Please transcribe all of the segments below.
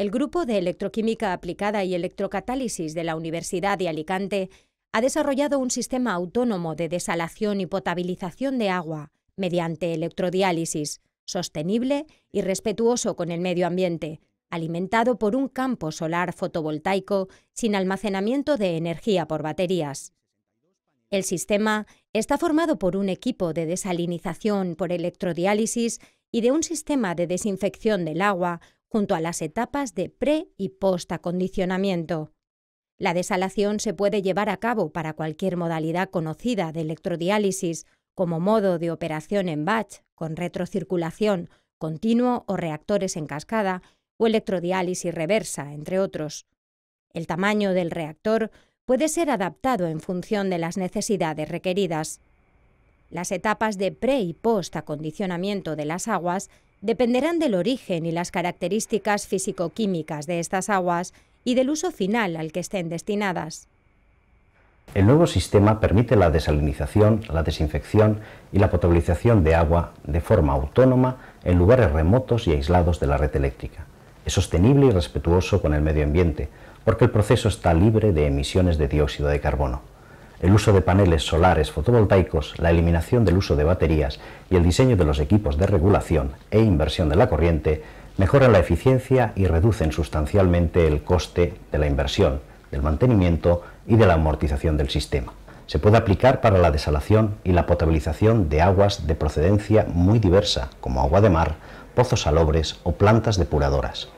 el Grupo de Electroquímica Aplicada y Electrocatálisis de la Universidad de Alicante ha desarrollado un sistema autónomo de desalación y potabilización de agua mediante electrodiálisis, sostenible y respetuoso con el medio ambiente, alimentado por un campo solar fotovoltaico sin almacenamiento de energía por baterías. El sistema está formado por un equipo de desalinización por electrodiálisis y de un sistema de desinfección del agua junto a las etapas de pre y post acondicionamiento. La desalación se puede llevar a cabo para cualquier modalidad conocida de electrodiálisis, como modo de operación en batch, con retrocirculación, continuo o reactores en cascada, o electrodiálisis reversa, entre otros. El tamaño del reactor puede ser adaptado en función de las necesidades requeridas. Las etapas de pre y post acondicionamiento de las aguas dependerán del origen y las características físico-químicas de estas aguas y del uso final al que estén destinadas. El nuevo sistema permite la desalinización, la desinfección y la potabilización de agua de forma autónoma en lugares remotos y aislados de la red eléctrica. Es sostenible y respetuoso con el medio ambiente, porque el proceso está libre de emisiones de dióxido de carbono el uso de paneles solares fotovoltaicos, la eliminación del uso de baterías y el diseño de los equipos de regulación e inversión de la corriente mejoran la eficiencia y reducen sustancialmente el coste de la inversión, del mantenimiento y de la amortización del sistema. Se puede aplicar para la desalación y la potabilización de aguas de procedencia muy diversa, como agua de mar, pozos salobres o plantas depuradoras.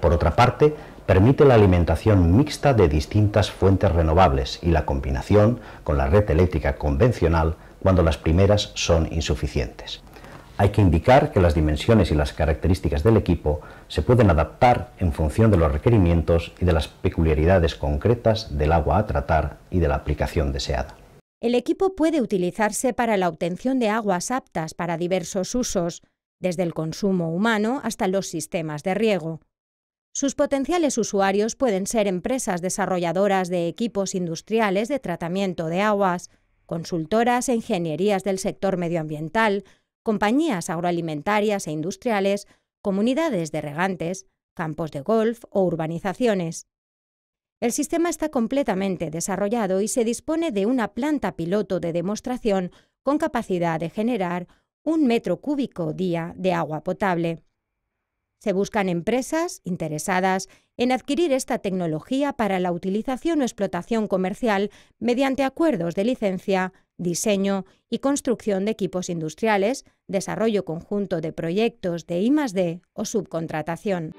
Por otra parte, permite la alimentación mixta de distintas fuentes renovables y la combinación con la red eléctrica convencional cuando las primeras son insuficientes. Hay que indicar que las dimensiones y las características del equipo se pueden adaptar en función de los requerimientos y de las peculiaridades concretas del agua a tratar y de la aplicación deseada. El equipo puede utilizarse para la obtención de aguas aptas para diversos usos, desde el consumo humano hasta los sistemas de riego. Sus potenciales usuarios pueden ser empresas desarrolladoras de equipos industriales de tratamiento de aguas, consultoras e ingenierías del sector medioambiental, compañías agroalimentarias e industriales, comunidades de regantes, campos de golf o urbanizaciones. El sistema está completamente desarrollado y se dispone de una planta piloto de demostración con capacidad de generar un metro cúbico día de agua potable. Se buscan empresas interesadas en adquirir esta tecnología para la utilización o explotación comercial mediante acuerdos de licencia, diseño y construcción de equipos industriales, desarrollo conjunto de proyectos de I+D o subcontratación.